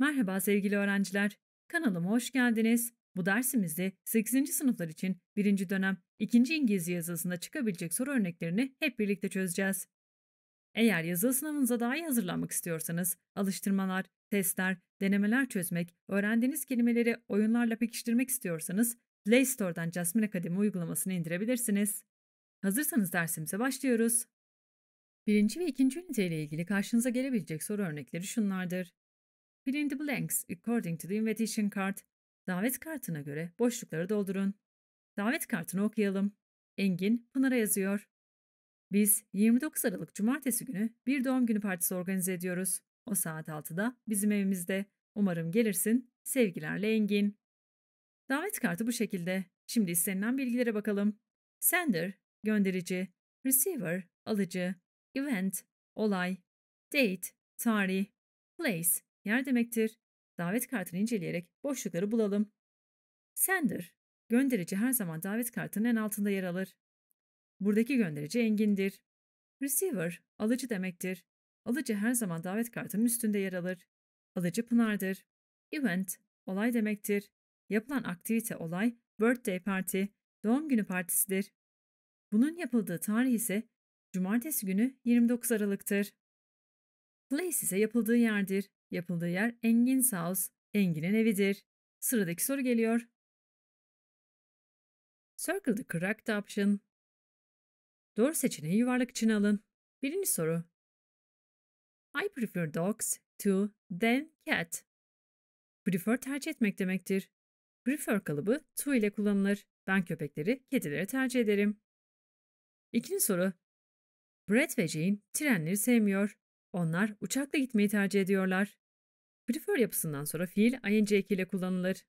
Merhaba sevgili öğrenciler, kanalıma hoş geldiniz. Bu dersimizde 8. sınıflar için 1. dönem 2. İngilizce yazısında çıkabilecek soru örneklerini hep birlikte çözeceğiz. Eğer yazılı sınavınıza daha iyi hazırlanmak istiyorsanız, alıştırmalar, testler, denemeler çözmek, öğrendiğiniz kelimeleri oyunlarla pekiştirmek istiyorsanız, Play Store'dan Jasmine Akademi uygulamasını indirebilirsiniz. Hazırsanız dersimize başlıyoruz. 1. ve 2. ünite ile ilgili karşınıza gelebilecek soru örnekleri şunlardır. Fill in the blanks according to the invitation card. Davet kartına göre boşlukları doldurun. Davet kartını okuyalım. Engin Pınar'a yazıyor. Biz 29 Aralık Cumartesi günü bir doğum günü partisi organize ediyoruz. O saat 6'da bizim evimizde. Umarım gelirsin. Sevgilerle Engin. Davet kartı bu şekilde. Şimdi istenilen bilgilere bakalım. Sender, gönderici. Receiver, alıcı. Event, olay. Date, tarih. Place, yer demektir. Davet kartını inceleyerek boşlukları bulalım. Sender, gönderici her zaman davet kartının en altında yer alır. Buradaki gönderici engindir. Receiver, alıcı demektir. Alıcı her zaman davet kartının üstünde yer alır. Alıcı Pınar'dır. Event, olay demektir. Yapılan aktivite olay, birthday party, doğum günü partisidir. Bunun yapıldığı tarih ise cumartesi günü 29 Aralık'tır. Place ise yapıldığı yerdir. Yapıldığı yer Engin House, Engin'in evidir. Sıradaki soru geliyor. Circle the correct option. Doğru seçeneği yuvarlak içine alın. Birinci soru. I prefer dogs to than cat. Prefer tercih etmek demektir. Prefer kalıbı to ile kullanılır. Ben köpekleri, kedilere tercih ederim. İkinci soru. Brett ve Jane trenleri sevmiyor. Onlar uçakla gitmeyi tercih ediyorlar. Prefer yapısından sonra fiil ing ekiyle kullanılır.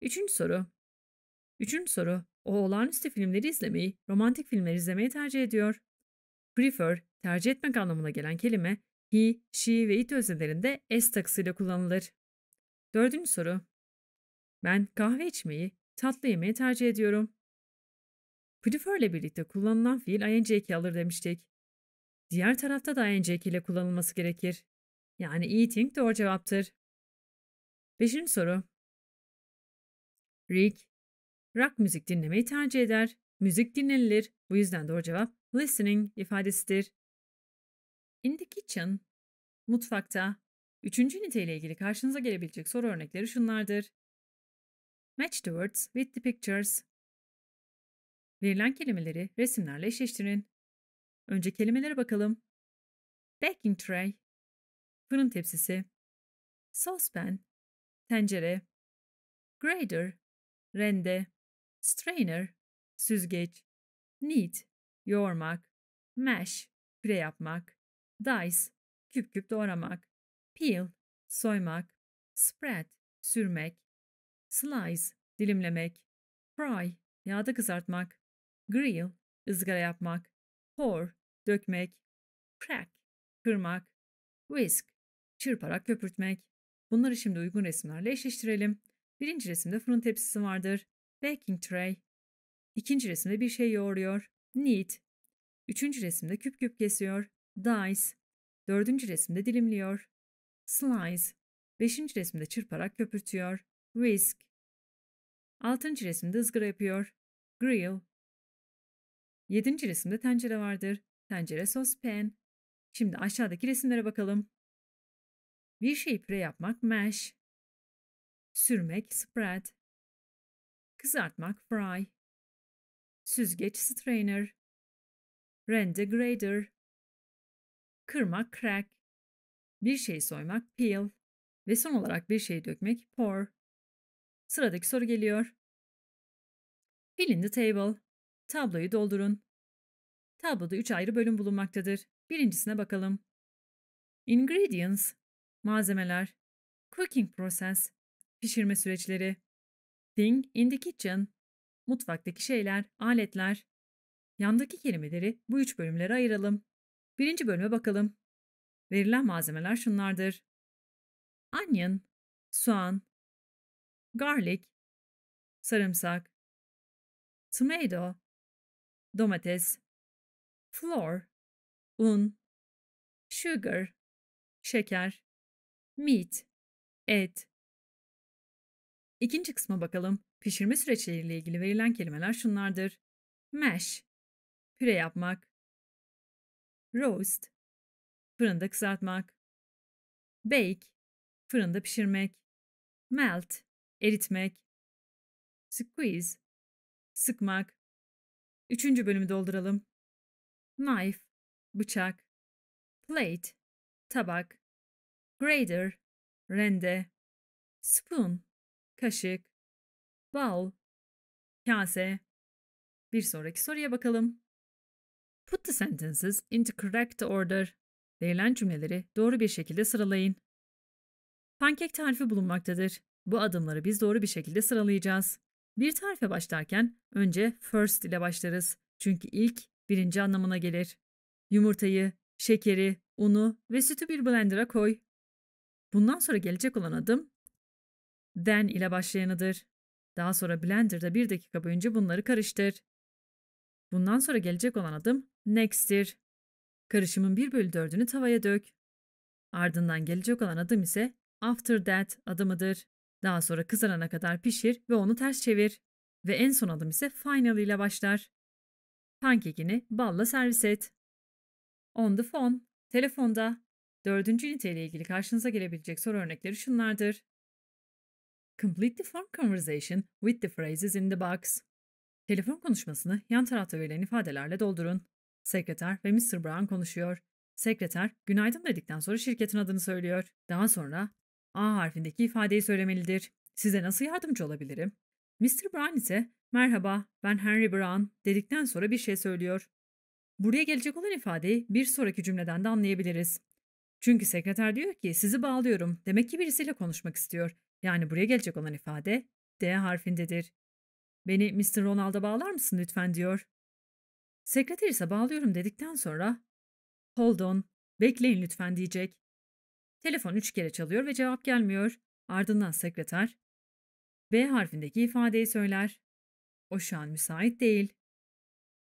Üçüncü soru. Üçüncü soru. O olağanüstü filmleri izlemeyi, romantik filmleri izlemeyi tercih ediyor. Prefer, tercih etmek anlamına gelen kelime, he, she ve it özelerinde s takısıyla kullanılır. Dördüncü soru. Ben kahve içmeyi, tatlı yemeyi tercih ediyorum. Prefer ile birlikte kullanılan fiil ing eki alır demiştik. Diğer tarafta da ing ile kullanılması gerekir. Yani eating doğru cevaptır. Beşinci soru. Rick, rock müzik dinlemeyi tercih eder. Müzik dinlenilir. Bu yüzden doğru cevap listening ifadesidir. In the kitchen, mutfakta. Üçüncü niteyle ilgili karşınıza gelebilecek soru örnekleri şunlardır. Match the words with the pictures. Verilen kelimeleri resimlerle eşleştirin. Önce kelimelere bakalım. Baking tray, fırın tepsisi, saucepan, tencere, Grader, rende, strainer, süzgeç, knead, yoğurmak, mash, püre yapmak, dice, küp küp doğramak, peel, soymak, spread, sürmek, slice, dilimlemek, fry, yağda kızartmak, grill, ızgara yapmak, pour, dökmek, crack, kırmak, whisk, çırparak köpürtmek. Bunları şimdi uygun resimlerle eşleştirelim. Birinci resimde fırın tepsisi vardır. Baking tray. İkinci resimde bir şey yoğuruyor. Knead. Üçüncü resimde küp küp kesiyor. Dice. Dördüncü resimde dilimliyor. Slice. Beşinci resimde çırparak köpürtüyor. Whisk. Altıncı resimde ızgara yapıyor. Grill. Yedinci resimde tencere vardır. Tencere sos sospen. Şimdi aşağıdaki resimlere bakalım. Bir şeyi püre yapmak mash. Sürmek spread. Kızartmak fry. Süzgeç strainer. Rende grader. Kırmak crack. Bir şeyi soymak peel. Ve son olarak bir şeyi dökmek pour. Sıradaki soru geliyor. Fill in the table. Tabloyu doldurun. Tabloda üç ayrı bölüm bulunmaktadır. Birincisine bakalım. Ingredients, malzemeler, cooking process, pişirme süreçleri, thing in the kitchen, mutfaktaki şeyler, aletler. Yandaki kelimeleri bu üç bölümlere ayıralım. Birinci bölüme bakalım. Verilen malzemeler şunlardır. Onion, soğan, garlic, sarımsak, tomato, domates, flour, un, sugar, şeker, meat, et. İkinci kısma bakalım. Pişirme süreçleriyle ilgili verilen kelimeler şunlardır. Mash, püre yapmak. Roast, fırında kızartmak. Bake, fırında pişirmek. Melt, eritmek. Squeeze, sıkmak. Üçüncü bölümü dolduralım. Knife, bıçak. Plate, tabak. Grader, rende. Spoon, kaşık. Bowl, kase. Bir sonraki soruya bakalım. Put the sentences into correct order. Verilen cümleleri doğru bir şekilde sıralayın. Pankek tarifi bulunmaktadır. Bu adımları biz doğru bir şekilde sıralayacağız. Bir tarife başlarken önce first ile başlarız. Çünkü ilk birinci anlamına gelir. Yumurtayı, şekeri, unu ve sütü bir blender'a koy. Bundan sonra gelecek olan adım then ile başlayanıdır. Daha sonra blender'da bir dakika boyunca bunları karıştır. Bundan sonra gelecek olan adım next'tir. Karışımın 1 bölü 4'ünü tavaya dök. Ardından gelecek olan adım ise after that adımıdır. Daha sonra kızarana kadar pişir ve onu ters çevir. Ve en son adım ise final ile başlar. Pankekini balla servis et. On the phone, telefonda. Dördüncü niteyle ilgili karşınıza gelebilecek soru örnekleri şunlardır. Complete the phone conversation with the phrases in the box. Telefon konuşmasını yan tarafta verilen ifadelerle doldurun. Sekreter ve Mr. Brown konuşuyor. Sekreter, günaydın dedikten sonra şirketin adını söylüyor. Daha sonra A harfindeki ifadeyi söylemelidir. Size nasıl yardımcı olabilirim? Mr. Brown ise merhaba ben Henry Brown dedikten sonra bir şey söylüyor. Buraya gelecek olan ifadeyi bir sonraki cümleden de anlayabiliriz. Çünkü sekreter diyor ki sizi bağlıyorum demek ki birisiyle konuşmak istiyor. Yani buraya gelecek olan ifade D harfindedir. Beni Mr. Ronald'a bağlar mısın lütfen diyor. Sekreter ise bağlıyorum dedikten sonra hold on bekleyin lütfen diyecek. Telefon üç kere çalıyor ve cevap gelmiyor. Ardından sekreter B harfindeki ifadeyi söyler. O şu an müsait değil.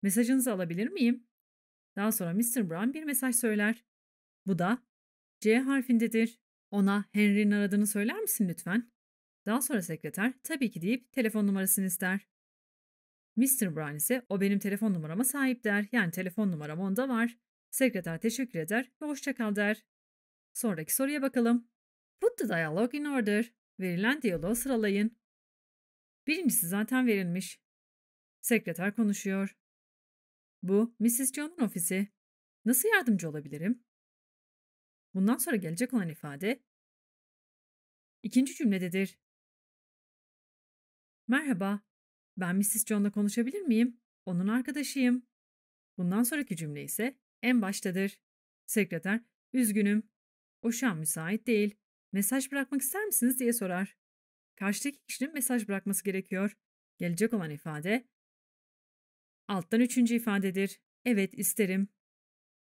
Mesajınızı alabilir miyim? Daha sonra Mr. Brown bir mesaj söyler. Bu da C harfindedir. Ona Henry'nin aradığını söyler misin lütfen? Daha sonra sekreter tabii ki deyip telefon numarasını ister. Mr. Brown ise o benim telefon numarama sahip der. Yani telefon numaram onda var. Sekreter teşekkür eder ve hoşçakal der. Sonraki soruya bakalım. Put the dialogue in order. Verilen diyaloğu sıralayın. Birincisi zaten verilmiş. Sekreter konuşuyor. Bu Mrs. John'un ofisi. Nasıl yardımcı olabilirim? Bundan sonra gelecek olan ifade ikinci cümlededir. Merhaba, ben Mrs. John'la konuşabilir miyim? Onun arkadaşıyım. Bundan sonraki cümle ise en baştadır. Sekreter, üzgünüm, o şu an müsait değil. Mesaj bırakmak ister misiniz diye sorar. Karşıdaki kişinin mesaj bırakması gerekiyor. Gelecek olan ifade alttan üçüncü ifadedir. Evet isterim.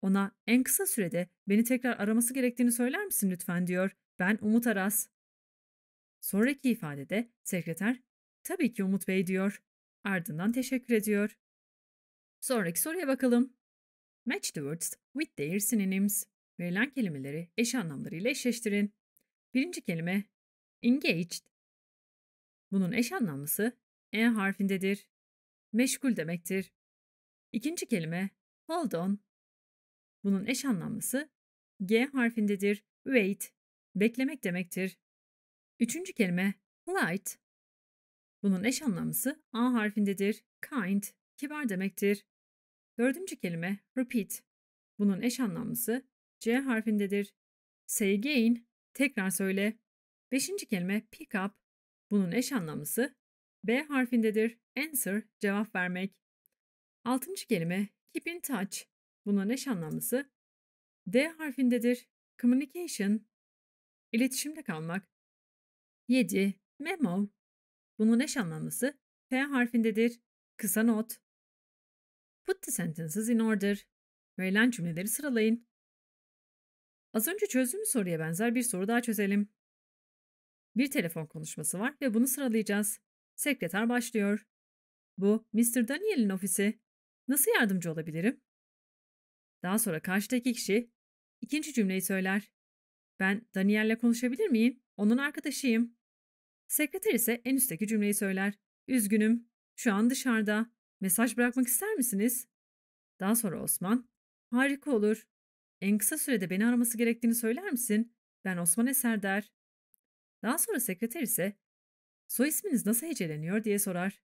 Ona en kısa sürede beni tekrar araması gerektiğini söyler misin lütfen diyor. Ben Umut Aras. Sonraki ifadede sekreter tabii ki Umut Bey diyor. Ardından teşekkür ediyor. Sonraki soruya bakalım. Match the words with their synonyms. Verilen kelimeleri eş anlamlarıyla eşleştirin. Birinci kelime engaged. Bunun eş anlamlısı e harfindedir. Meşgul demektir. İkinci kelime hold on. Bunun eş anlamlısı g harfindedir. Wait, beklemek demektir. Üçüncü kelime polite. Bunun eş anlamlısı a harfindedir. Kind, kibar demektir. Dördüncü kelime repeat. Bunun eş anlamlısı C harfindedir. Say again, tekrar söyle. Beşinci kelime pick up, bunun eş anlamlısı B harfindedir. Answer, cevap vermek. Altıncı kelime keep in touch, bunun eş anlamlısı D harfindedir. Communication, İletişimde kalmak. 7. Memo, bunun eş anlamlısı F harfindedir. Kısa not. Put the sentences in order. Verilen cümleleri sıralayın. Az önce çözdüğümüz soruya benzer bir soru daha çözelim. Bir telefon konuşması var ve bunu sıralayacağız. Sekreter başlıyor. Bu Mr. Daniel'in ofisi. Nasıl yardımcı olabilirim? Daha sonra karşıdaki kişi ikinci cümleyi söyler. Ben Daniel'le konuşabilir miyim? Onun arkadaşıyım. Sekreter ise en üstteki cümleyi söyler. Üzgünüm. Şu an dışarıda. Mesaj bırakmak ister misiniz? Daha sonra Osman. Harika olur. En kısa sürede beni araması gerektiğini söyler misin? Ben Osman Eser der. Daha sonra sekreter ise soy isminiz nasıl heceleniyor diye sorar.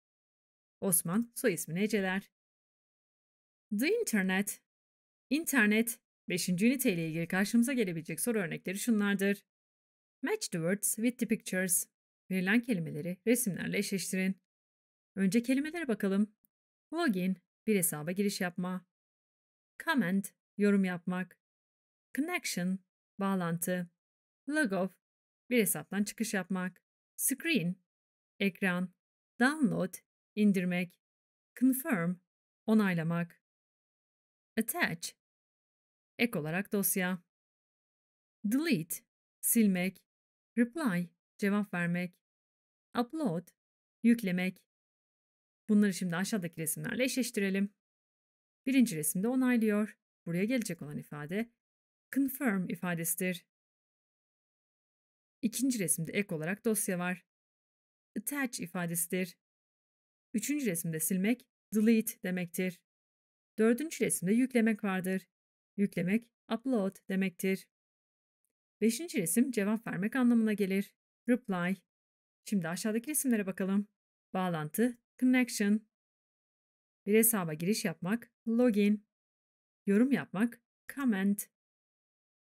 Osman soy ismini heceler. The Internet İnternet, 5. ünite ile ilgili karşımıza gelebilecek soru örnekleri şunlardır. Match the words with the pictures. Verilen kelimeleri resimlerle eşleştirin. Önce kelimelere bakalım. Login, bir hesaba giriş yapma. Comment, yorum yapmak. Connection, bağlantı. Log off, bir hesaptan çıkış yapmak. Screen, ekran. Download, indirmek. Confirm, onaylamak. Attach, ek olarak dosya. Delete, silmek. Reply, cevap vermek. Upload, yüklemek. Bunları şimdi aşağıdaki resimlerle eşleştirelim. Birinci resimde onaylıyor. Buraya gelecek olan ifade confirm ifadesidir. İkinci resimde ek olarak dosya var. Attach ifadesidir. Üçüncü resimde silmek, delete demektir. Dördüncü resimde yüklemek vardır. Yüklemek, upload demektir. Beşinci resim cevap vermek anlamına gelir. Reply. Şimdi aşağıdaki resimlere bakalım. Bağlantı, connection. Bir hesaba giriş yapmak, login. Yorum yapmak, comment.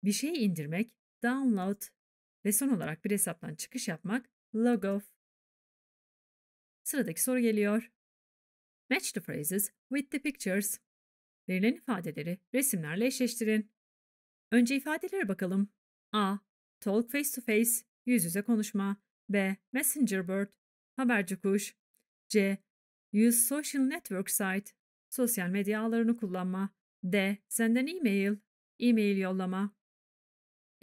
Bir şeyi indirmek, download ve son olarak bir hesaptan çıkış yapmak, log off. Sıradaki soru geliyor. Match the phrases with the pictures. Verilen ifadeleri resimlerle eşleştirin. Önce ifadelere bakalım. A. Talk face to face, yüz yüze konuşma. B. Messenger bird, haberci kuş. C. Use social network site, sosyal medya ağlarını kullanma. D. Senden e-mail, e-mail yollama.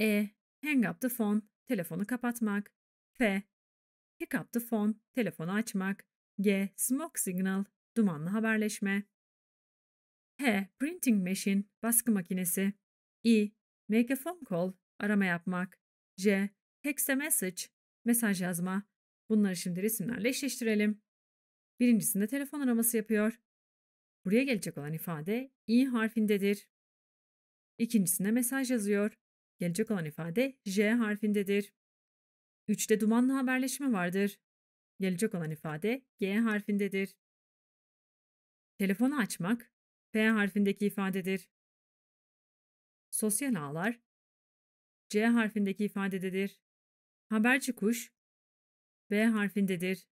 E. Hang up the phone. Telefonu kapatmak. F. Pick up the phone. Telefonu açmak. G. Smoke signal. Dumanlı haberleşme. H. Printing machine. Baskı makinesi. I. Make a phone call. Arama yapmak. J, Text a message. Mesaj yazma. Bunları şimdi resimlerle eşleştirelim. Birincisinde telefon araması yapıyor. Buraya gelecek olan ifade i harfindedir. İkincisinde mesaj yazıyor. Gelecek olan ifade J harfindedir. 3'te dumanlı haberleşme vardır. Gelecek olan ifade G harfindedir. Telefonu açmak P harfindeki ifadedir. Sosyal ağlar C harfindeki ifadededir. Haber çıkış B harfindedir.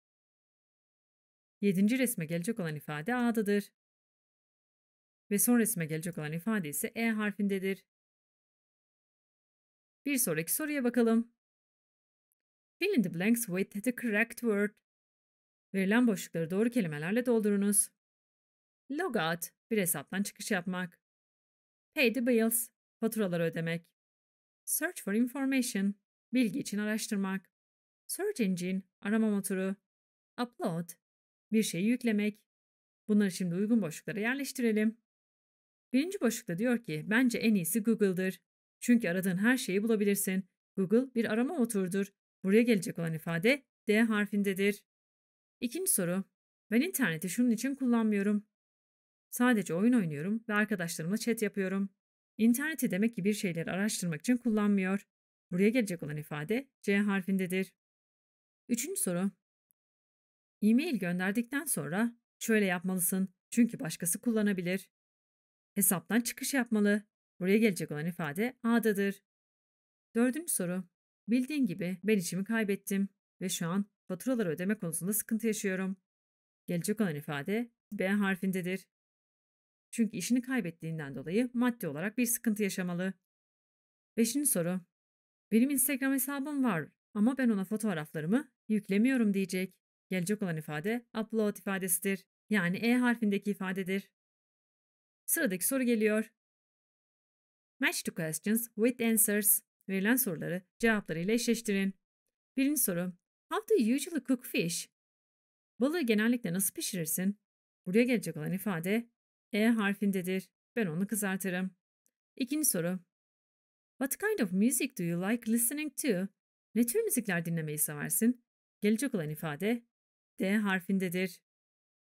Yedinci resme gelecek olan ifade A'dadır. Ve son resme gelecek olan ifade ise E harfindedir. Bir sonraki soruya bakalım. Fill in the blanks with the correct word. Verilen boşlukları doğru kelimelerle doldurunuz. Logout, bir hesaptan çıkış yapmak. Pay the bills, faturaları ödemek. Search for information, bilgi için araştırmak. Search engine, arama motoru. Upload, bir şeyi yüklemek. Bunları şimdi uygun boşluklara yerleştirelim. Birinci boşlukta diyor ki, bence en iyisi Google'dır. Çünkü aradığın her şeyi bulabilirsin. Google bir arama motorudur. Buraya gelecek olan ifade D harfindedir. İkinci soru. Ben interneti şunun için kullanmıyorum. Sadece oyun oynuyorum ve arkadaşlarımla chat yapıyorum. İnterneti demek ki bir şeyleri araştırmak için kullanmıyor. Buraya gelecek olan ifade C harfindedir. Üçüncü soru. E-mail gönderdikten sonra şöyle yapmalısın çünkü başkası kullanabilir. Hesaptan çıkış yapmalı Buraya gelecek olan ifade A'dadır. Dördüncü soru. Bildiğin gibi ben işimi kaybettim ve şu an faturaları ödeme konusunda sıkıntı yaşıyorum. Gelecek olan ifade B harfindedir. Çünkü işini kaybettiğinden dolayı maddi olarak bir sıkıntı yaşamalı. Beşinci soru. Benim Instagram hesabım var ama ben ona fotoğraflarımı yüklemiyorum diyecek. Gelecek olan ifade upload ifadesidir. Yani E harfindeki ifadedir. Sıradaki soru geliyor. Match two questions with answers. Verilen soruları cevaplarıyla eşleştirin. Birinci soru. How do you usually cook fish? Balığı genellikle nasıl pişirirsin? Buraya gelecek olan ifade E harfindedir. Ben onu kızartırım. İkinci soru. What kind of music do you like listening to? Ne tür müzikler dinlemeyi seversin? Gelecek olan ifade D harfindedir.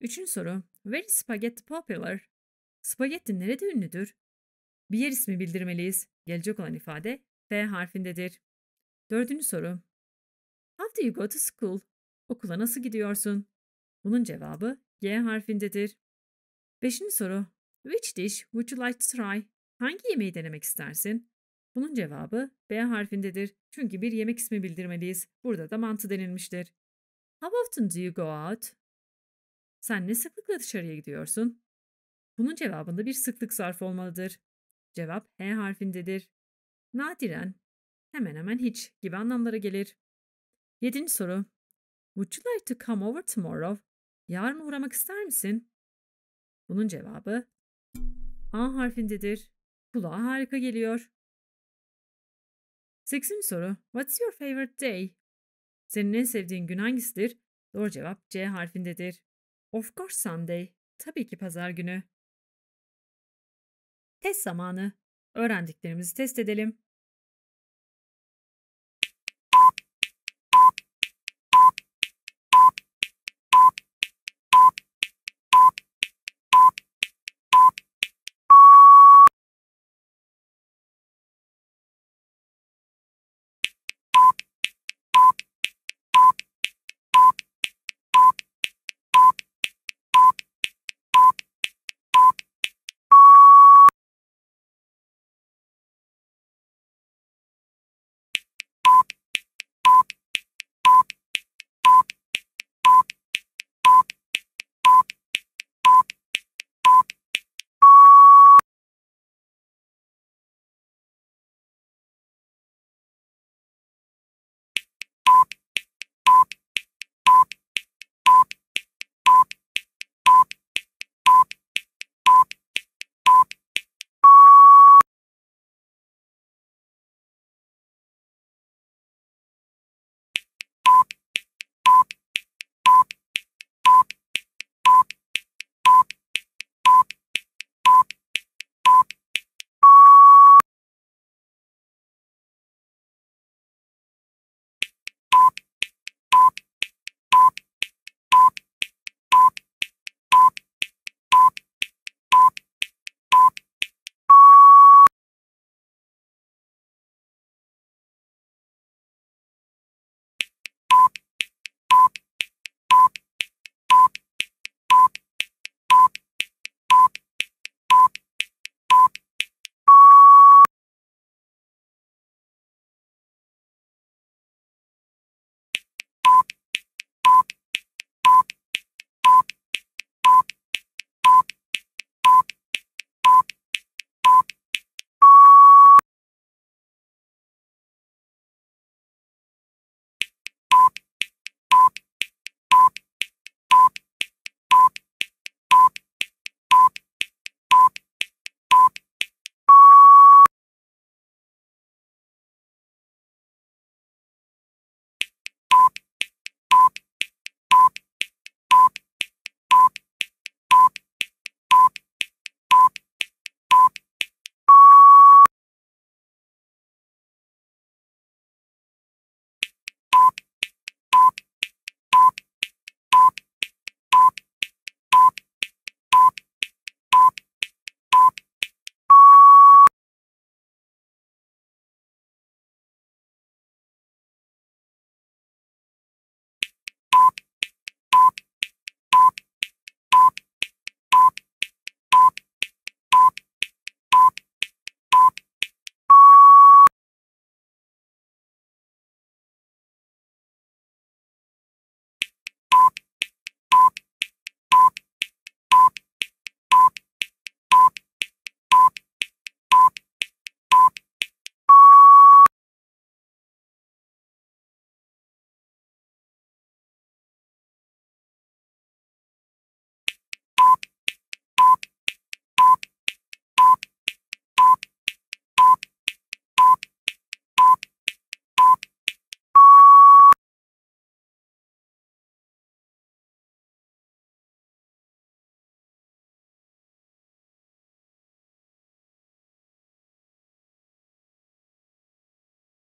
Üçüncü soru. Where is spaghetti popular? Spagetti nerede ünlüdür? Bir yer ismi bildirmeliyiz. Gelecek olan ifade F harfindedir. Dördüncü soru. How do you go to school? Okula nasıl gidiyorsun? Bunun cevabı G harfindedir. Beşinci soru. Which dish would you like to try? Hangi yemeği denemek istersin? Bunun cevabı B harfindedir. Çünkü bir yemek ismi bildirmeliyiz. Burada da mantı denilmiştir. How often do you go out? Sen ne sıklıkla dışarıya gidiyorsun? Bunun cevabında bir sıklık zarfı olmalıdır. Cevap H harfindedir. Nadiren, hemen hemen hiç gibi anlamlara gelir. Yedinci soru. Would you like to come over tomorrow? Yarın uğramak ister misin? Bunun cevabı A harfindedir. Kulağa harika geliyor. Sekizinci soru. What's your favorite day? Senin en sevdiğin gün hangisidir? Doğru cevap C harfindedir. Of course Sunday. Tabii ki pazar günü. Test zamanı. Öğrendiklerimizi test edelim.